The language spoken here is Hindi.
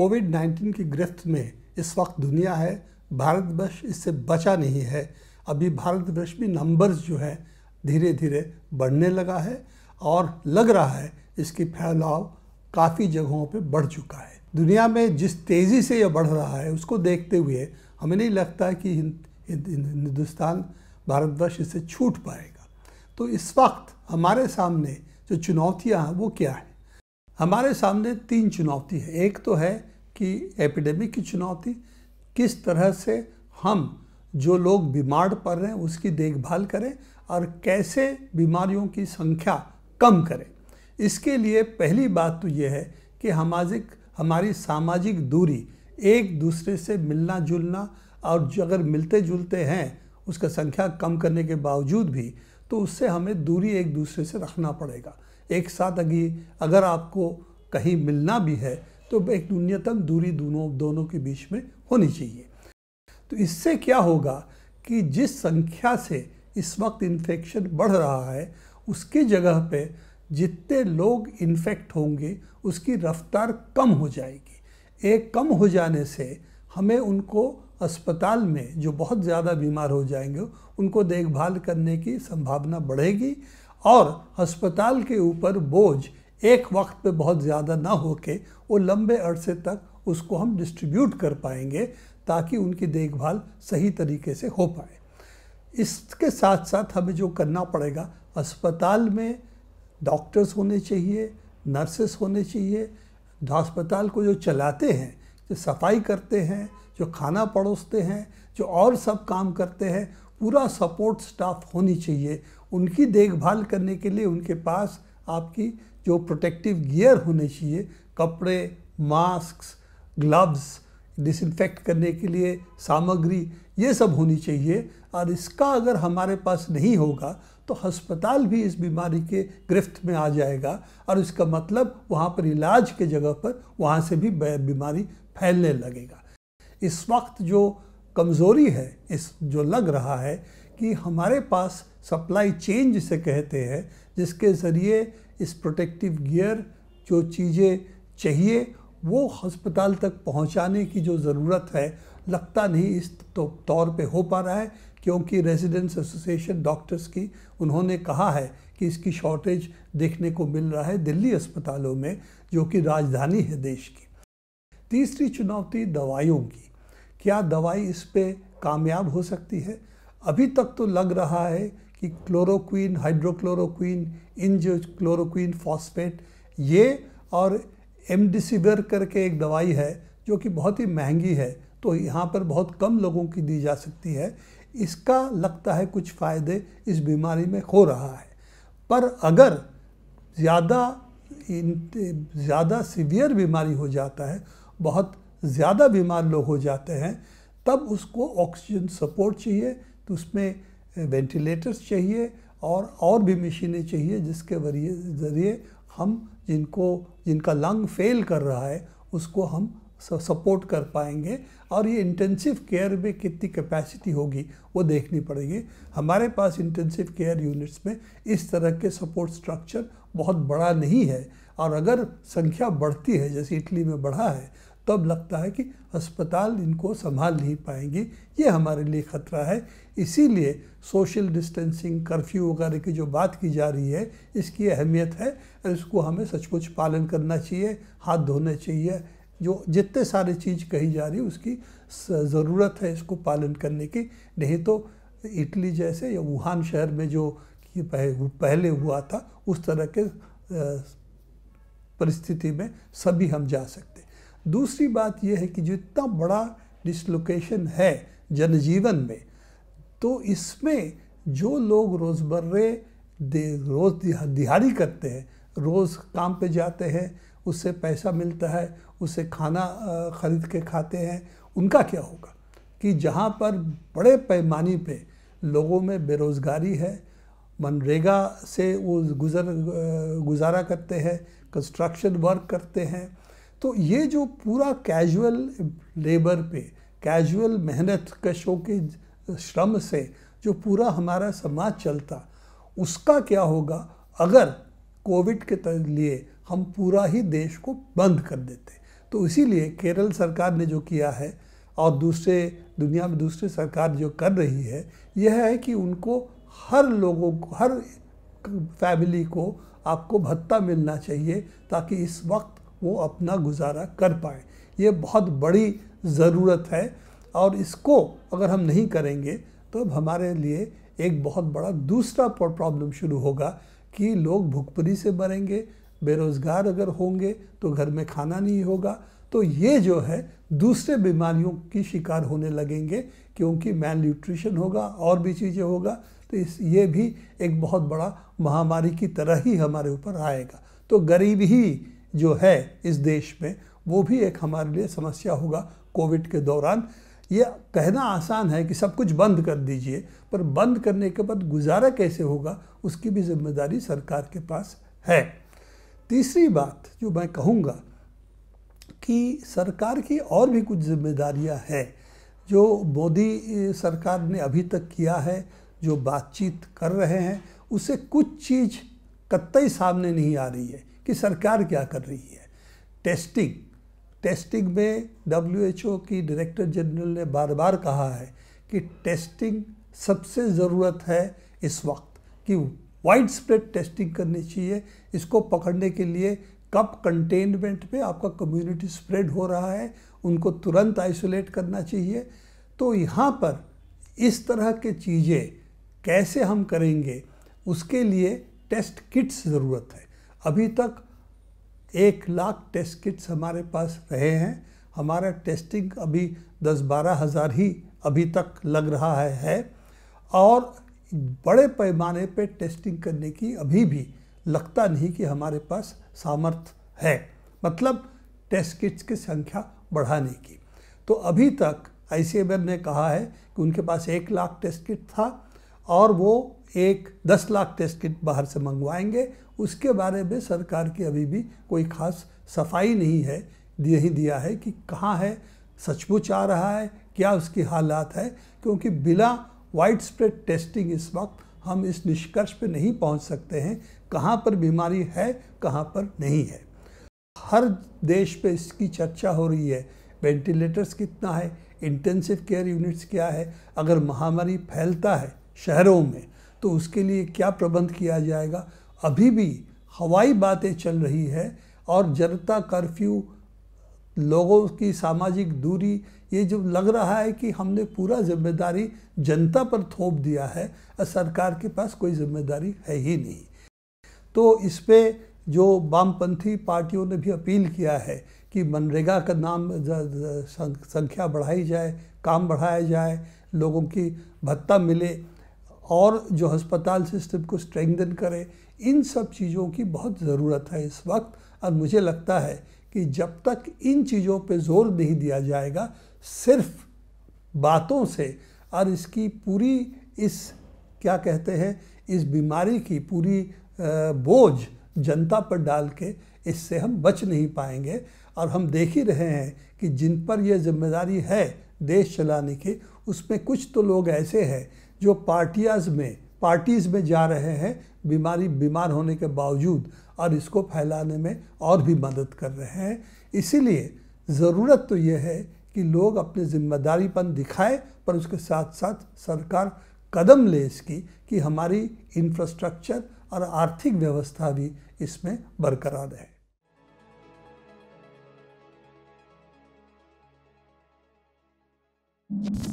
कोविड 19 की गिरफ्त में इस वक्त दुनिया है भारतवर्ष इससे बचा नहीं है अभी भारतवर्ष में नंबर्स जो है धीरे धीरे बढ़ने लगा है और लग रहा है इसकी फैलाव काफ़ी जगहों पे बढ़ चुका है दुनिया में जिस तेज़ी से यह बढ़ रहा है उसको देखते हुए हमें नहीं लगता कि हिंदुस्तान भारतवर्ष इससे छूट पाएगा तो इस वक्त हमारे सामने जो चुनौतियाँ हैं वो क्या हैं हमारे सामने तीन चुनौती है एक तो है कि एपिडेमिक की चुनौती किस तरह से हम जो लोग बीमार पड़ रहे हैं उसकी देखभाल करें और कैसे बीमारियों की संख्या कम करें इसके लिए पहली बात तो ये है कि हमाजिक हमारी सामाजिक दूरी एक दूसरे से मिलना जुलना और जो अगर मिलते जुलते हैं उसका संख्या कम करने के बावजूद भी तो उससे हमें दूरी एक दूसरे से रखना पड़ेगा एक साथ अगर आपको कहीं मिलना भी है तो एक न्यूनतम दूरी दोनों दोनों के बीच में होनी चाहिए तो इससे क्या होगा कि जिस संख्या से इस वक्त इन्फेक्शन बढ़ रहा है उसकी जगह पे जितने लोग इन्फेक्ट होंगे उसकी रफ्तार कम हो जाएगी एक कम हो जाने से हमें उनको अस्पताल में जो बहुत ज़्यादा बीमार हो जाएंगे उनको देखभाल करने की संभावना बढ़ेगी और अस्पताल के ऊपर बोझ एक वक्त पे बहुत ज़्यादा ना हो के वो लंबे अरसे तक उसको हम डिस्ट्रीब्यूट कर पाएंगे ताकि उनकी देखभाल सही तरीके से हो पाए इसके साथ साथ हमें जो करना पड़ेगा अस्पताल में डॉक्टर्स होने चाहिए नर्सेस होने चाहिए अस्पताल को जो चलाते हैं जो सफाई करते हैं जो खाना परोसते हैं जो और सब काम करते हैं पूरा सपोर्ट स्टाफ होनी चाहिए उनकी देखभाल करने के लिए उनके पास आपकी जो प्रोटेक्टिव गियर होने चाहिए कपड़े मास्क ग्लव्स डिसइनफेक्ट करने के लिए सामग्री ये सब होनी चाहिए और इसका अगर हमारे पास नहीं होगा तो अस्पताल भी इस बीमारी के गिरफ्त में आ जाएगा और इसका मतलब वहाँ पर इलाज के जगह पर वहाँ से भी बीमारी फैलने लगेगा इस वक्त जो कमज़ोरी है इस जो लग रहा है कि हमारे पास सप्लाई चेन जिसे कहते हैं जिसके ज़रिए इस प्रोटेक्टिव गियर जो चीज़ें चाहिए वो हस्पताल तक पहुंचाने की जो ज़रूरत है लगता नहीं इस तो तौर पे हो पा रहा है क्योंकि रेजिडेंस एसोसिएशन डॉक्टर्स की उन्होंने कहा है कि इसकी शॉर्टेज देखने को मिल रहा है दिल्ली अस्पतालों में जो कि राजधानी है देश की तीसरी चुनौती दवाइयों की क्या दवाई इस पर कामयाब हो सकती है अभी तक तो लग रहा है कि क्लोरोक्वीन हाइड्रोक्लोरोक्वीन इंजो क्लोरोक्वीन फॉस्फेट ये और एमडिसिविर करके एक दवाई है जो कि बहुत ही महंगी है तो यहाँ पर बहुत कम लोगों की दी जा सकती है इसका लगता है कुछ फ़ायदे इस बीमारी में हो रहा है पर अगर ज़्यादा ज़्यादा सीवियर बीमारी हो जाता है बहुत ज़्यादा बीमार लोग हो जाते हैं तब उसको ऑक्सीजन सपोर्ट चाहिए तो उसमें वेंटिलेटर्स चाहिए और और भी मशीनें चाहिए जिसके ज़रिए हम जिनको जिनका लंग फेल कर रहा है उसको हम सपोर्ट कर पाएंगे और ये इंटेंसिव केयर में कितनी कैपेसिटी होगी वो देखनी पड़ेगी हमारे पास इंटेंसिव केयर यूनिट्स में इस तरह के सपोर्ट स्ट्रक्चर बहुत बड़ा नहीं है और अगर संख्या बढ़ती है जैसे इटली में बढ़ा है तब लगता है कि अस्पताल इनको संभाल नहीं पाएंगे ये हमारे लिए खतरा है इसीलिए सोशल डिस्टेंसिंग कर्फ्यू वगैरह की जो बात की जा रही है इसकी अहमियत है और इसको हमें सचमुच पालन करना चाहिए हाथ धोने चाहिए जो जितने सारे चीज़ कही जा रही है उसकी ज़रूरत है इसको पालन करने की नहीं तो इटली जैसे या वुहान शहर में जो पहले हुआ था उस तरह के परिस्थिति में सभी हम जा सकते दूसरी बात यह है कि जो इतना बड़ा डिसलोकेशन है जनजीवन में तो इसमें जो लोग रोज़मर्रे दे रोज़ दिहाड़ी करते हैं रोज़ काम पे जाते हैं उससे पैसा मिलता है उससे खाना ख़रीद के खाते हैं उनका क्या होगा कि जहाँ पर बड़े पैमाने पे लोगों में बेरोज़गारी है मनरेगा से वो गुज़र गुजारा करते हैं कंस्ट्रक्शन वर्क करते हैं तो ये जो पूरा कैजुअल लेबर पे कैजुअल मेहनत कशों के श्रम से जो पूरा हमारा समाज चलता उसका क्या होगा अगर कोविड के लिए हम पूरा ही देश को बंद कर देते तो इसीलिए केरल सरकार ने जो किया है और दूसरे दुनिया में दूसरी सरकार जो कर रही है यह है कि उनको हर लोगों को हर फैमिली को आपको भत्ता मिलना चाहिए ताकि इस वक्त वो अपना गुजारा कर पाए ये बहुत बड़ी ज़रूरत है और इसको अगर हम नहीं करेंगे तो अब हमारे लिए एक बहुत बड़ा दूसरा प्रॉब्लम शुरू होगा कि लोग भुखपरी से मरेंगे बेरोज़गार अगर होंगे तो घर में खाना नहीं होगा तो ये जो है दूसरे बीमारियों की शिकार होने लगेंगे क्योंकि मैल न्यूट्रिशन होगा और भी चीज़ें होगा तो इस ये भी एक बहुत बड़ा महामारी की तरह ही हमारे ऊपर आएगा तो गरीब ही जो है इस देश में वो भी एक हमारे लिए समस्या होगा कोविड के दौरान ये कहना आसान है कि सब कुछ बंद कर दीजिए पर बंद करने के बाद गुजारा कैसे होगा उसकी भी जिम्मेदारी सरकार के पास है तीसरी बात जो मैं कहूँगा कि सरकार की और भी कुछ जिम्मेदारियाँ हैं जो मोदी सरकार ने अभी तक किया है जो बातचीत कर रहे हैं उसे कुछ चीज़ कतई सामने नहीं आ रही है कि सरकार क्या कर रही है टेस्टिंग टेस्टिंग में डब्ल्यू की डायरेक्टर जनरल ने बार बार कहा है कि टेस्टिंग सबसे ज़रूरत है इस वक्त कि वाइड स्प्रेड टेस्टिंग करनी चाहिए इसको पकड़ने के लिए कब कंटेनमेंट में आपका कम्युनिटी स्प्रेड हो रहा है उनको तुरंत आइसोलेट करना चाहिए तो यहाँ पर इस तरह के चीज़ें कैसे हम करेंगे उसके लिए टेस्ट किट्स ज़रूरत है अभी तक एक लाख टेस्ट किट्स हमारे पास रहे हैं हमारा टेस्टिंग अभी दस बारह हज़ार ही अभी तक लग रहा है, है और बड़े पैमाने पे टेस्टिंग करने की अभी भी लगता नहीं कि हमारे पास सामर्थ है मतलब टेस्ट किट्स की संख्या बढ़ाने की तो अभी तक आई ने कहा है कि उनके पास एक लाख टेस्ट किट था और वो एक दस लाख टेस्ट किट बाहर से मंगवाएंगे उसके बारे में सरकार की अभी भी कोई खास सफाई नहीं है यही दिया है कि कहाँ है सचमुच आ रहा है क्या उसकी हालात है क्योंकि बिना वाइड स्प्रेड टेस्टिंग इस वक्त हम इस निष्कर्ष पर नहीं पहुंच सकते हैं कहाँ पर बीमारी है कहाँ पर नहीं है हर देश पे इसकी चर्चा हो रही है वेंटिलेटर्स कितना है इंटेंसिव केयर यूनिट्स क्या है अगर महामारी फैलता है शहरों में तो उसके लिए क्या प्रबंध किया जाएगा अभी भी हवाई बातें चल रही है और जनता कर्फ्यू लोगों की सामाजिक दूरी ये जो लग रहा है कि हमने पूरा जिम्मेदारी जनता पर थोप दिया है और सरकार के पास कोई जिम्मेदारी है ही नहीं तो इस पर जो वामपंथी पार्टियों ने भी अपील किया है कि मनरेगा का नाम संख्या बढ़ाई जाए काम बढ़ाया जाए लोगों की भत्ता मिले और जो अस्पताल सिस्टम को स्ट्रेंथन करे इन सब चीज़ों की बहुत ज़रूरत है इस वक्त और मुझे लगता है कि जब तक इन चीज़ों पे जोर नहीं दिया जाएगा सिर्फ बातों से और इसकी पूरी इस क्या कहते हैं इस बीमारी की पूरी बोझ जनता पर डाल के इससे हम बच नहीं पाएंगे और हम देख ही रहे हैं कि जिन पर यह जिम्मेदारी है देश चलाने के उसमें कुछ तो लोग ऐसे हैं जो पार्टियाज में पार्टीज़ में जा रहे हैं बीमारी बीमार होने के बावजूद और इसको फैलाने में और भी मदद कर रहे हैं इसीलिए ज़रूरत तो यह है कि लोग अपने जिम्मेदारीपन दिखाए पर उसके साथ साथ सरकार कदम ले इसकी कि हमारी इंफ्रास्ट्रक्चर और आर्थिक व्यवस्था भी इसमें बरकरार रहे you